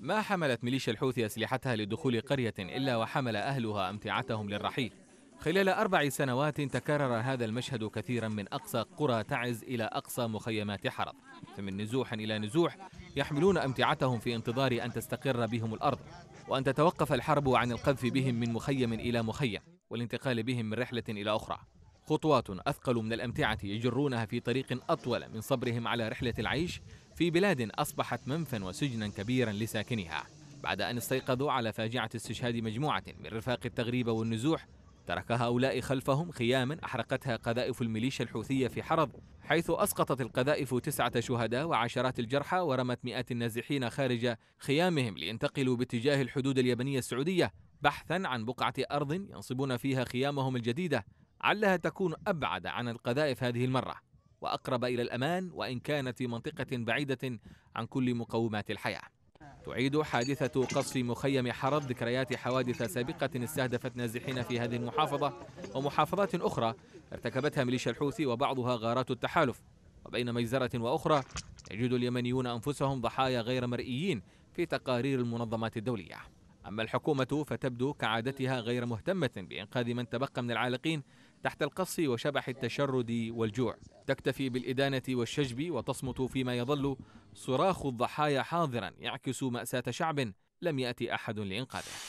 ما حملت ميليشيا الحوثي أسلحتها لدخول قرية إلا وحمل أهلها أمتعتهم للرحيل خلال أربع سنوات تكرر هذا المشهد كثيرا من أقصى قرى تعز إلى أقصى مخيمات حرب فمن نزوح إلى نزوح يحملون أمتعتهم في انتظار أن تستقر بهم الأرض وأن تتوقف الحرب عن القذف بهم من مخيم إلى مخيم والانتقال بهم من رحلة إلى أخرى خطوات أثقل من الأمتعة يجرونها في طريق أطول من صبرهم على رحلة العيش في بلاد أصبحت منفا وسجنا كبيرا لساكنها بعد أن استيقظوا على فاجعة استشهاد مجموعة من رفاق التغريب والنزوح ترك هؤلاء خلفهم خياما أحرقتها قذائف الميليشيا الحوثية في حرب حيث أسقطت القذائف تسعة شهداء وعشرات الجرحى ورمت مئات النازحين خارج خيامهم لينتقلوا باتجاه الحدود اليمنية السعودية بحثا عن بقعة أرض ينصبون فيها خيامهم الجديدة علها تكون أبعد عن القذائف هذه المرة واقرب الى الامان وان كان في منطقه بعيده عن كل مقومات الحياه. تعيد حادثة قصف مخيم حرب ذكريات حوادث سابقة استهدفت نازحين في هذه المحافظة ومحافظات أخرى ارتكبتها ميليشيا الحوثي وبعضها غارات التحالف وبين مجزرة وأخرى يجد اليمنيون أنفسهم ضحايا غير مرئيين في تقارير المنظمات الدولية أما الحكومة فتبدو كعادتها غير مهتمة بإنقاذ من تبقى من العالقين تحت القص وشبح التشرد والجوع تكتفي بالإدانة والشجب وتصمت فيما يظل صراخ الضحايا حاضرا يعكس مأساة شعب لم يأتي أحد لإنقاذه